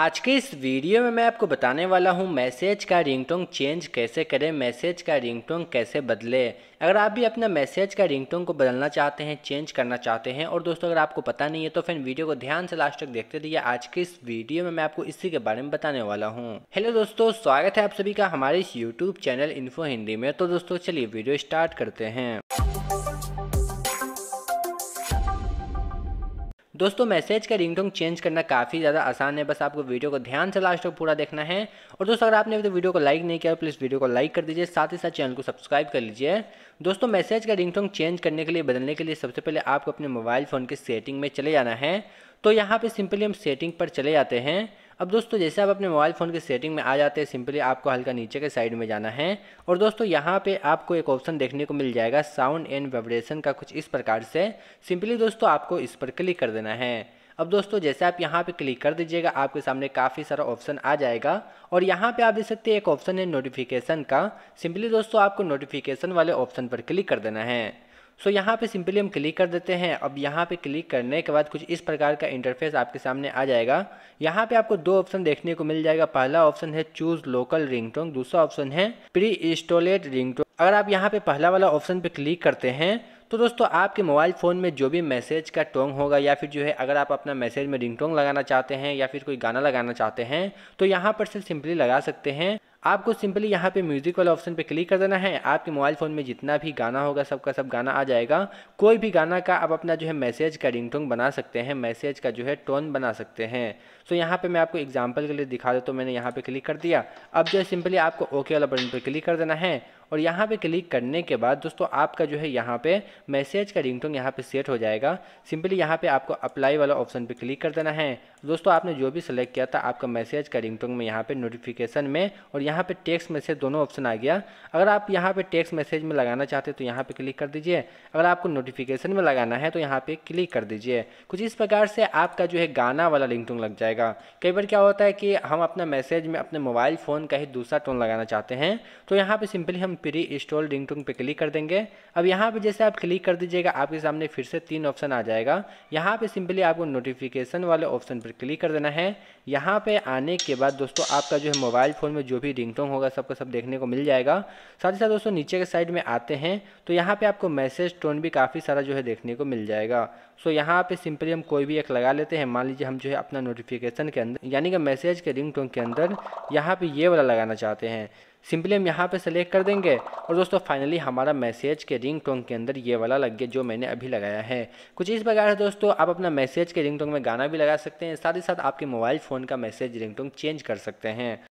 आज के इस वीडियो में मैं आपको बताने वाला हूँ मैसेज का रिंगटोन चेंज कैसे करें मैसेज का रिंगटोन कैसे बदले अगर आप भी अपना मैसेज का रिंगटोन को बदलना चाहते हैं चेंज करना चाहते हैं और दोस्तों अगर आपको पता नहीं है तो फिर वीडियो को ध्यान से लास्ट तक देखते रहिए आज के इस वीडियो में मैं आपको इसी के बारे में बताने वाला हूँ हेलो दोस्तों स्वागत है आप सभी का हमारे इस यूट्यूब चैनल इन्फो हिंदी में तो दोस्तों चलिए वीडियो स्टार्ट करते हैं दोस्तों मैसेज का रिंगटोन चेंज करना काफ़ी ज़्यादा आसान है बस आपको वीडियो को ध्यान से लास्ट तक पूरा देखना है और दोस्तों अगर आपने अभी तो वीडियो को लाइक नहीं किया प्लीज़ वीडियो को लाइक कर दीजिए साथ ही साथ चैनल को सब्सक्राइब कर लीजिए दोस्तों मैसेज का रिंगटोन चेंज करने के लिए बदलने के लिए सबसे पहले आपको अपने मोबाइल फ़ोन की सेटिंग में चले जाना है तो यहाँ पर सिंपली हम सेटिंग पर चले जाते हैं अब दोस्तों जैसे आप अपने मोबाइल फ़ोन की सेटिंग में आ जाते हैं सिंपली आपको हल्का नीचे के साइड में जाना है और दोस्तों यहाँ पे आपको एक ऑप्शन देखने को मिल जाएगा साउंड एंड वाइब्रेशन का कुछ इस प्रकार से सिंपली दोस्तों आपको इस पर क्लिक कर देना है अब दोस्तों जैसे आप यहाँ पे क्लिक कर दीजिएगा आपके सामने काफ़ी सारा ऑप्शन आ जाएगा और यहाँ पे आप देख सकते हैं एक ऑप्शन है नोटिफिकेशन का सिंपली दोस्तों आपको नोटिफिकेशन वाले ऑप्शन पर क्लिक कर देना है सो यहाँ पे सिंपली हम क्लिक कर देते हैं अब यहाँ पे क्लिक करने के बाद कुछ इस प्रकार का इंटरफेस आपके सामने आ जाएगा यहाँ पे आपको दो ऑप्शन देखने को मिल जाएगा पहला ऑप्शन है चूज लोकल रिंगटोन दूसरा ऑप्शन है प्री इंस्टॉलेड रिंगटोन अगर आप यहाँ पे पहला वाला ऑप्शन पे क्लिक करते हैं तो दोस्तों आपके मोबाइल फ़ोन में जो भी मैसेज का टोंग होगा या फिर जो है अगर आप अपना मैसेज में रिंगटोंग लगाना चाहते हैं या फिर कोई गाना लगाना चाहते हैं तो यहाँ पर सिर्फ सिंपली लगा सकते हैं आपको सिंपली यहाँ पे म्यूज़िक वाला ऑप्शन पे क्लिक कर देना है आपके मोबाइल फ़ोन में जितना भी गाना होगा सबका सब गाना आ जाएगा कोई भी गाना का आप अपना जो है मैसेज का रिंगटोन बना सकते हैं मैसेज का जो है टोन बना सकते हैं सो तो यहाँ पे मैं आपको एग्जाम्पल के लिए दिखा दे तो मैंने यहाँ पर क्लिक कर दिया अब जो है सिंपली आपको ओके वाला बटन पर क्लिक कर देना है और यहाँ पे क्लिक करने के बाद दोस्तों आपका जो है यहाँ पे मैसेज का रिंगटोन यहाँ पे सेट हो जाएगा सिंपली यहाँ पे आपको अप्लाई वाला ऑप्शन पे क्लिक कर देना है दोस्तों आपने जो भी सिलेक्ट किया था आपका मैसेज का रिंगटोन में यहाँ पे नोटिफिकेशन में और यहाँ पे टेक्स्ट मैसेज दोनों ऑप्शन आ गया अगर आप यहाँ पे टेक्स मैसेज में लगाना चाहते तो यहाँ पे क्लिक कर दीजिए अगर आपको नोटिफिकेशन में लगाना है तो यहाँ पे क्लिक कर दीजिए कुछ इस प्रकार से आपका जो है गाना वाला रिंगटोन लग जाएगा कई बार क्या होता है कि हम अपना मैसेज में अपने मोबाइल फ़ोन का ही दूसरा टोन लगाना चाहते हैं तो यहाँ पर सिंपली हम प्री इंस्टॉल रिंगटोन पे क्लिक कर देंगे अब यहाँ पे जैसे आप क्लिक कर दीजिएगा आपके सामने फिर से तीन ऑप्शन आ जाएगा यहाँ पे सिंपली आपको नोटिफिकेशन वाले ऑप्शन पर क्लिक कर देना है यहाँ पे आने के बाद दोस्तों आपका जो है मोबाइल फ़ोन में जो भी रिंगटोन होगा सबको सब देखने को मिल जाएगा साथ ही साथ दोस्तों नीचे के साइड में आते हैं तो यहाँ पर आपको मैसेज टोन भी काफ़ी सारा जो है देखने को मिल जाएगा सो यहाँ पे सिंपली हम कोई भी एक लगा लेते हैं मान लीजिए हम जो है अपना नोटिफिकेशन के अंदर यानी कि मैसेज के रिंग के अंदर यहाँ पे ये वाला लगाना चाहते हैं सिंपली हम यहाँ पे सेलेक्ट कर देंगे और दोस्तों फाइनली हमारा मैसेज के रिंग टोंग के अंदर ये वाला लग गया जो मैंने अभी लगाया है कुछ इस प्रकार है दोस्तों आप अपना मैसेज के रिंग टोंग में गाना भी लगा सकते हैं साथ ही साथ आपके मोबाइल फ़ोन का मैसेज रिंग टोंग चेंज कर सकते हैं